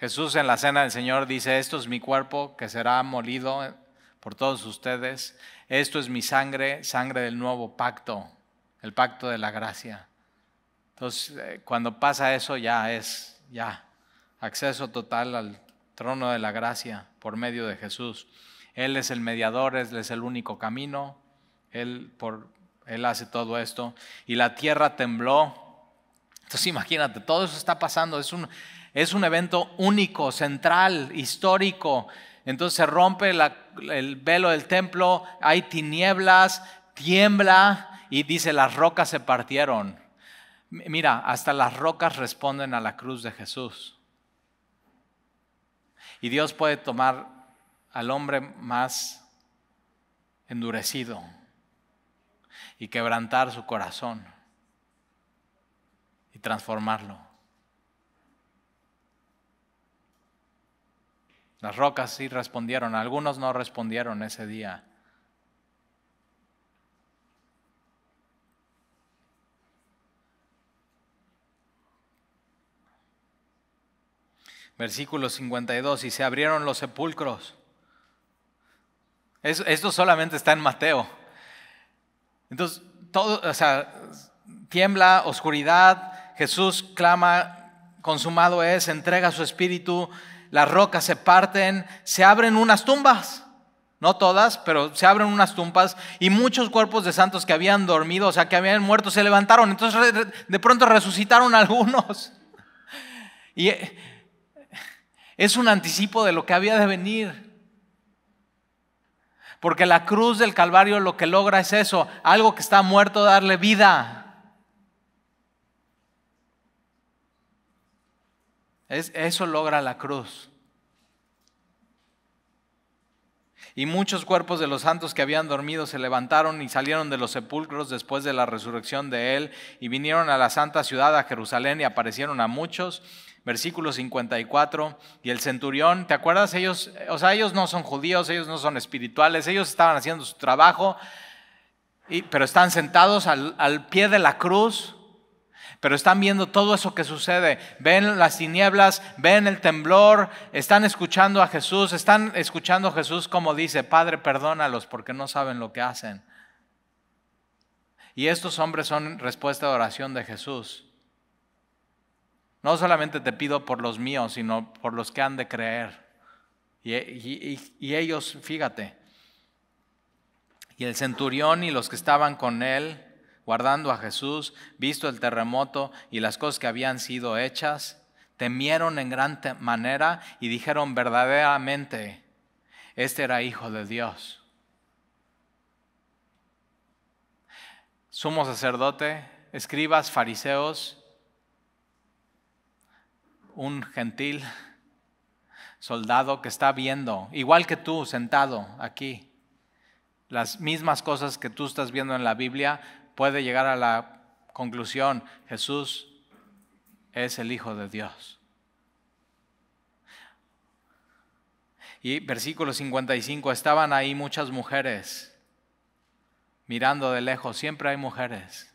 Jesús en la cena del Señor dice, esto es mi cuerpo que será molido por todos ustedes. Esto es mi sangre, sangre del nuevo pacto, el pacto de la gracia. Entonces, eh, cuando pasa eso ya es, ya, acceso total al trono de la gracia por medio de Jesús. Él es el mediador, Él es el único camino, Él, por, él hace todo esto. Y la tierra tembló. Entonces imagínate, todo eso está pasando. Es un, es un evento único, central, histórico. Entonces se rompe el velo del templo, hay tinieblas, tiembla y dice, las rocas se partieron. Mira, hasta las rocas responden a la cruz de Jesús. Y Dios puede tomar al hombre más endurecido y quebrantar su corazón y transformarlo. Las rocas sí respondieron, algunos no respondieron ese día. Versículo 52, y se abrieron los sepulcros. Esto solamente está en Mateo. Entonces, todo, o sea, tiembla, oscuridad, Jesús clama, consumado es, entrega su espíritu, las rocas se parten, se abren unas tumbas. No todas, pero se abren unas tumbas y muchos cuerpos de santos que habían dormido, o sea, que habían muerto, se levantaron. Entonces de pronto resucitaron algunos. Y eh, es un anticipo de lo que había de venir. Porque la cruz del Calvario lo que logra es eso, algo que está muerto, darle vida. eso logra la cruz. Y muchos cuerpos de los santos que habían dormido se levantaron y salieron de los sepulcros después de la resurrección de él y vinieron a la santa ciudad, a Jerusalén, y aparecieron a muchos. Versículo 54, y el centurión, ¿te acuerdas? Ellos, o sea, ellos no son judíos, ellos no son espirituales, ellos estaban haciendo su trabajo, pero están sentados al pie de la cruz pero están viendo todo eso que sucede. Ven las tinieblas, ven el temblor, están escuchando a Jesús, están escuchando a Jesús como dice, Padre, perdónalos porque no saben lo que hacen. Y estos hombres son respuesta de oración de Jesús. No solamente te pido por los míos, sino por los que han de creer. Y, y ellos, fíjate, y el centurión y los que estaban con él, guardando a Jesús, visto el terremoto y las cosas que habían sido hechas, temieron en gran manera y dijeron verdaderamente, este era hijo de Dios. Sumo sacerdote, escribas, fariseos, un gentil soldado que está viendo, igual que tú, sentado aquí, las mismas cosas que tú estás viendo en la Biblia, puede llegar a la conclusión, Jesús es el Hijo de Dios. Y versículo 55, estaban ahí muchas mujeres mirando de lejos, siempre hay mujeres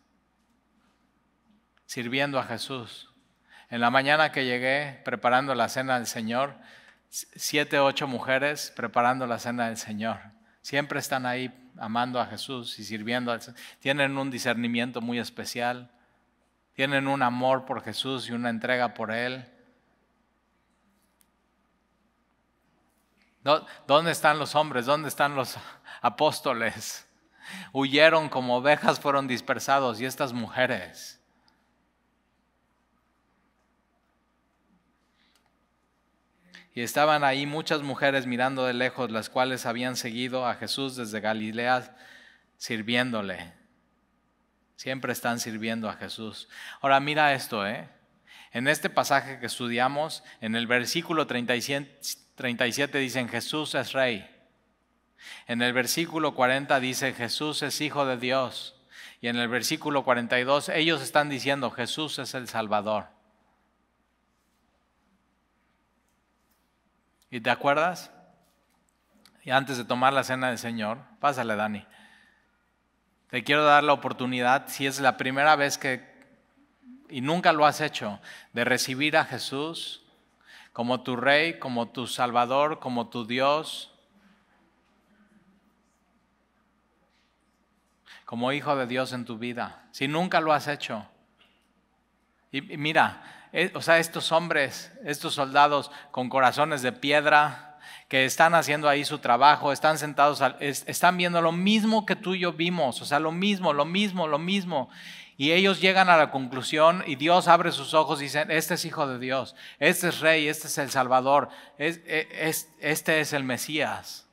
sirviendo a Jesús. En la mañana que llegué preparando la cena del Señor, siete, ocho mujeres preparando la cena del Señor. Siempre están ahí amando a Jesús y sirviendo al Señor, tienen un discernimiento muy especial, tienen un amor por Jesús y una entrega por Él. ¿Dónde están los hombres? ¿Dónde están los apóstoles? Huyeron como ovejas, fueron dispersados y estas mujeres Y estaban ahí muchas mujeres mirando de lejos, las cuales habían seguido a Jesús desde Galilea sirviéndole. Siempre están sirviendo a Jesús. Ahora mira esto, ¿eh? En este pasaje que estudiamos, en el versículo 37 dicen Jesús es rey. En el versículo 40 dice Jesús es hijo de Dios. Y en el versículo 42 ellos están diciendo Jesús es el Salvador. ¿Y te acuerdas? Y antes de tomar la cena del Señor, pásale Dani. Te quiero dar la oportunidad, si es la primera vez que, y nunca lo has hecho, de recibir a Jesús como tu Rey, como tu Salvador, como tu Dios, como Hijo de Dios en tu vida. Si nunca lo has hecho. Y mira, eh, o sea, estos hombres, estos soldados con corazones de piedra que están haciendo ahí su trabajo, están sentados, están viendo lo mismo que tú y yo vimos, o sea, lo mismo, lo mismo, lo mismo. Y ellos llegan a la conclusión y Dios abre sus ojos y dice, este es hijo de Dios, este es rey, este es el Salvador, e, este es el Mesías.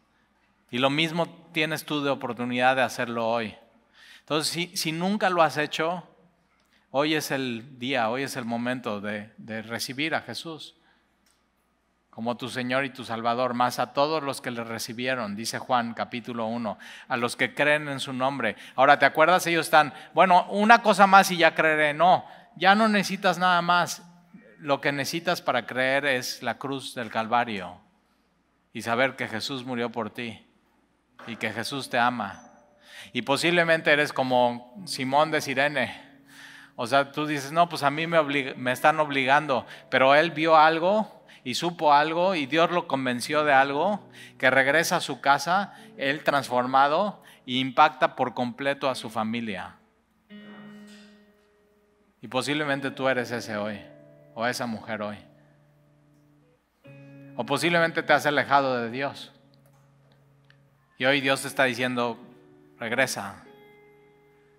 Y lo mismo tienes tú de oportunidad de hacerlo hoy. Entonces, si nunca lo has hecho, Hoy es el día, hoy es el momento de, recibir a Jesús como tu Señor y tu Salvador, más a todos los que le recibieron, dice Juan capítulo 1, a los que creen en su nombre. Ahora, ¿te acuerdas? Ellos están, bueno, una cosa más y ya creeré. No, ya no necesitas nada más. Lo que necesitas para creer es la cruz del Calvario y saber que Jesús murió por ti y que Jesús te ama. Y posiblemente eres como Simón de Sirene o sea, tú dices, no, pues a mí me, están obligando, pero él vio algo y supo algo y Dios lo convenció de algo, que regresa a su casa, él transformado, y e impacta por completo a su familia. Y posiblemente tú eres ese hoy, o esa mujer hoy. O posiblemente te has alejado de Dios. Y hoy Dios te está diciendo, regresa,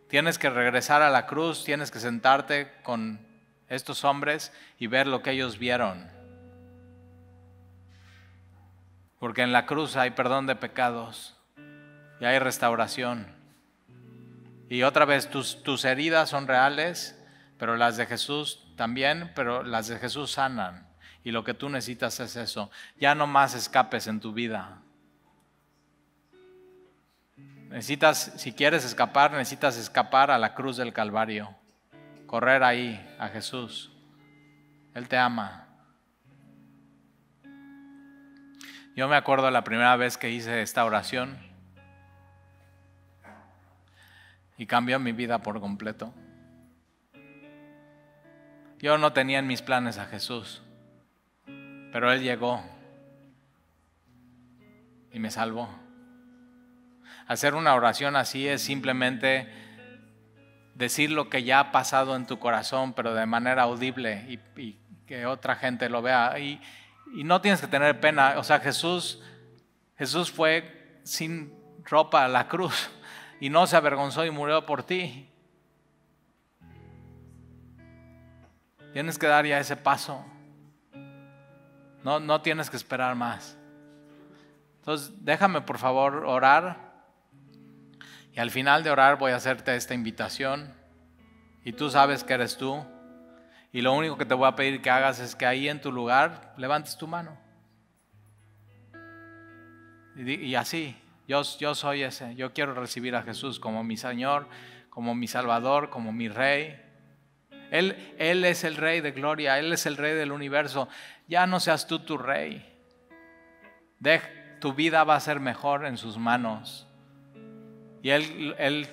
Tienes que regresar a la cruz, tienes que sentarte con estos hombres y ver lo que ellos vieron. Porque en la cruz hay perdón de pecados y hay restauración. Y otra vez, tus, tus heridas son reales, pero las de Jesús también, pero las de Jesús sanan. Y lo que tú necesitas es eso. Ya no más escapes en tu vida. Necesitas, si quieres escapar, necesitas escapar a la cruz del Calvario. Correr ahí a Jesús. Él te ama. Yo me acuerdo la primera vez que hice esta oración y cambió mi vida por completo. Yo no tenía en mis planes a Jesús, pero Él llegó y me salvó. Hacer una oración así es simplemente decir lo que ya ha pasado en tu corazón, pero de manera audible y, que otra gente lo vea. Y, no tienes que tener pena. O sea, Jesús, Jesús fue sin ropa a la cruz y no se avergonzó y murió por ti. Tienes que dar ya ese paso. No, no tienes que esperar más. Entonces, déjame por favor orar al final de orar voy a hacerte esta invitación. Y tú sabes que eres tú. Y lo único que te voy a pedir que hagas es que ahí en tu lugar levantes tu mano. Y, así, yo, yo soy ese. Yo quiero recibir a Jesús como mi Señor, como mi Salvador, como mi Rey. Él, él es el Rey de gloria, Él es el Rey del universo. Ya no seas tú tu Rey. tu vida va a ser mejor en sus manos. Y él, él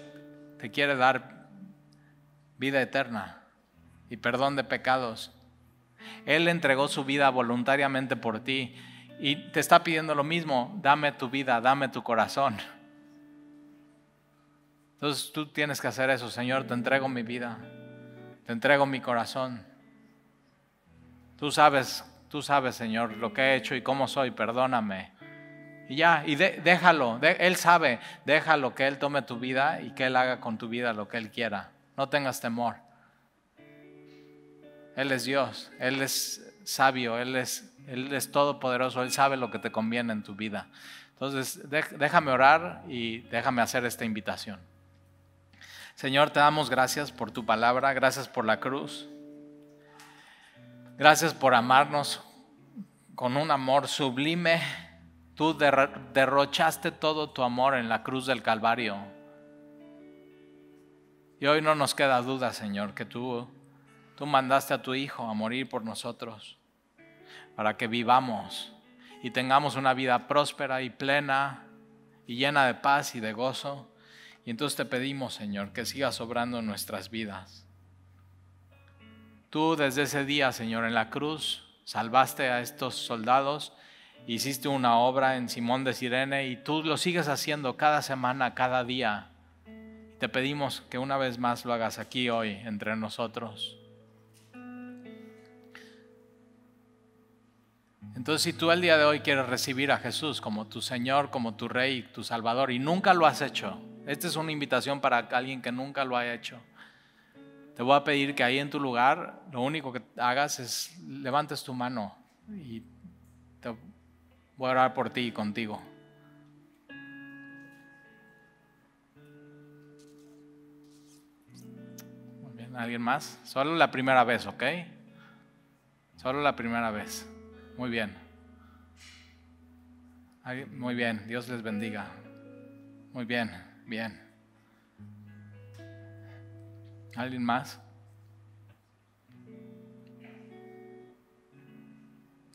te quiere dar vida eterna y perdón de pecados. Él entregó su vida voluntariamente por ti y te está pidiendo lo mismo, dame tu vida, dame tu corazón. Entonces tú tienes que hacer eso, Señor, te entrego mi vida, te entrego mi corazón. Tú sabes, tú sabes, Señor, lo que he hecho y cómo soy, perdóname. Y ya, y déjalo, Él sabe, déjalo que Él tome tu vida y que Él haga con tu vida lo que Él quiera. No tengas temor. Él es Dios, Él es sabio, Él es, Él es todopoderoso, Él sabe lo que te conviene en tu vida. Entonces, déjame orar y déjame hacer esta invitación. Señor, te damos gracias por tu palabra, gracias por la cruz, gracias por amarnos con un amor sublime Tú derrochaste todo tu amor en la cruz del Calvario. Y hoy no nos queda duda, Señor, que tú, tú mandaste a tu Hijo a morir por nosotros, para que vivamos y tengamos una vida próspera y plena y llena de paz y de gozo. Y entonces te pedimos, Señor, que sigas sobrando nuestras vidas. Tú desde ese día, Señor, en la cruz, salvaste a estos soldados hiciste una obra en Simón de Sirene y tú lo sigues haciendo cada semana, cada día. Te pedimos que una vez más lo hagas aquí hoy entre nosotros. Entonces, si tú el día de hoy quieres recibir a Jesús como tu Señor, como tu Rey, tu Salvador, y nunca lo has hecho, esta es una invitación para alguien que nunca lo ha hecho. Te voy a pedir que ahí en tu lugar, lo único que hagas es levantes tu mano y te Voy a orar por ti y contigo. Muy bien, ¿alguien más? Solo la primera vez, ¿ok? Solo la primera vez. Muy bien. Muy bien, Dios les bendiga. Muy bien, bien. ¿Alguien más?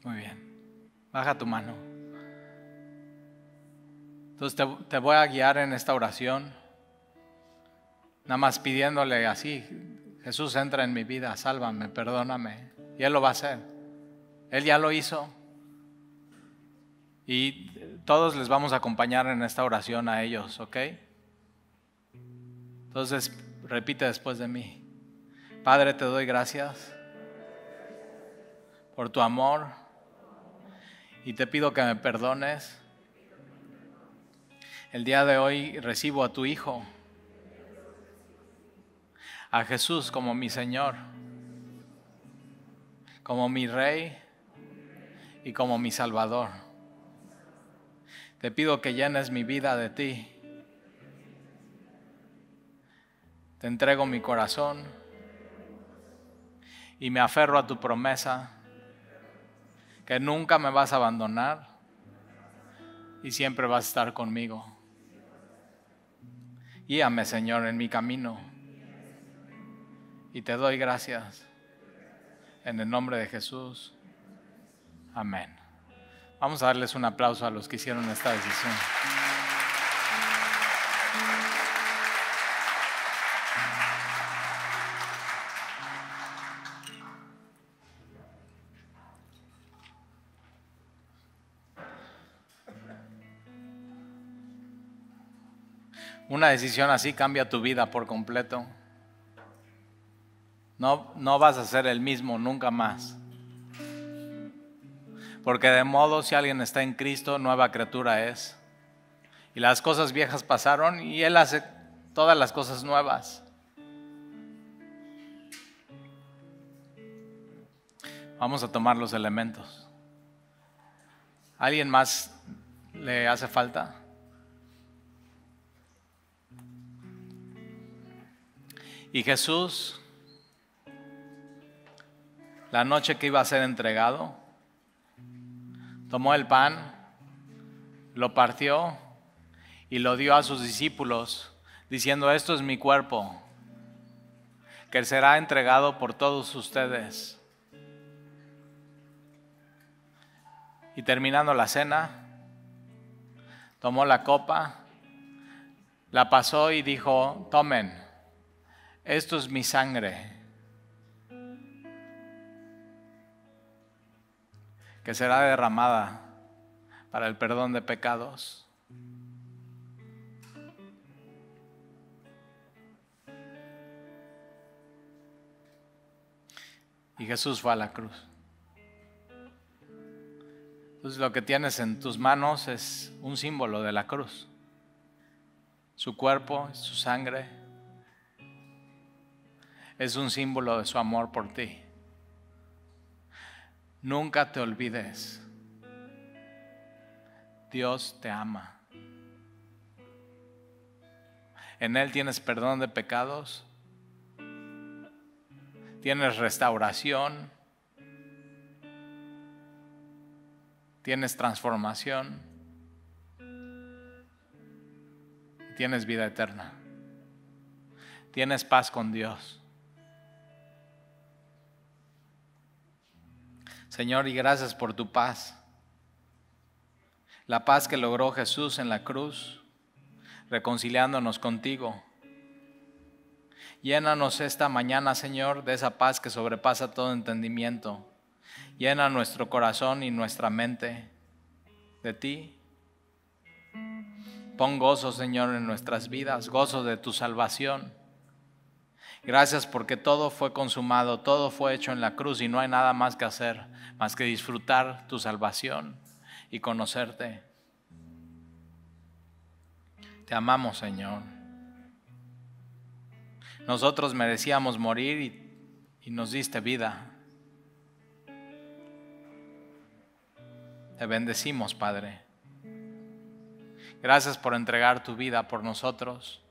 Muy bien. Baja tu mano. Entonces te, voy a guiar en esta oración, nada más pidiéndole así, Jesús entra en mi vida, sálvame, perdóname. Y Él lo va a hacer. Él ya lo hizo. Y todos les vamos a acompañar en esta oración a ellos, ¿ok? Entonces, repite después de mí. Padre, te doy gracias por tu amor y te pido que me perdones el día de hoy recibo a tu Hijo, a Jesús como mi Señor, como mi Rey y como mi Salvador. Te pido que llenes mi vida de ti. Te entrego mi corazón y me aferro a tu promesa que nunca me vas a abandonar y siempre vas a estar conmigo. Guíame, Señor, en mi camino. Y te doy gracias. En el nombre de Jesús. Amén. Vamos a darles un aplauso a los que hicieron esta decisión. Una decisión así cambia tu vida por completo. No, no vas a ser el mismo nunca más. Porque de modo si alguien está en Cristo, nueva criatura es. Y las cosas viejas pasaron y Él hace todas las cosas nuevas. Vamos a tomar los elementos. ¿Alguien más le hace falta? Y Jesús, la noche que iba a ser entregado, tomó el pan, lo partió y lo dio a sus discípulos, diciendo, esto es mi cuerpo, que será entregado por todos ustedes. Y terminando la cena, tomó la copa, la pasó y dijo, tomen esto es mi sangre. que será derramada para el perdón de pecados. Y Jesús fue a la cruz. Entonces lo que tienes en tus manos es un símbolo de la cruz. Su cuerpo, su sangre, es un símbolo de su amor por ti. Nunca te olvides. Dios te ama. En Él tienes perdón de pecados. Tienes restauración. Tienes transformación. Tienes vida eterna. Tienes paz con Dios. Señor, y gracias por tu paz. La paz que logró Jesús en la cruz, reconciliándonos contigo. Llénanos esta mañana, Señor, de esa paz que sobrepasa todo entendimiento. Llena nuestro corazón y nuestra mente de ti. Pon gozo, Señor, en nuestras vidas, gozo de tu salvación Gracias porque todo fue consumado, todo fue hecho en la cruz y no hay nada más que hacer, más que disfrutar tu salvación y conocerte. Te amamos, Señor. Nosotros merecíamos morir y, nos diste vida. Te bendecimos, Padre. Gracias por entregar tu vida por nosotros.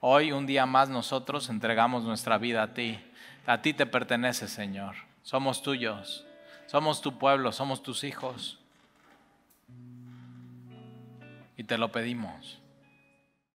Hoy, un día más, nosotros entregamos nuestra vida a ti. A ti te pertenece, Señor. Somos tuyos. Somos tu pueblo, somos tus hijos. Y te lo pedimos.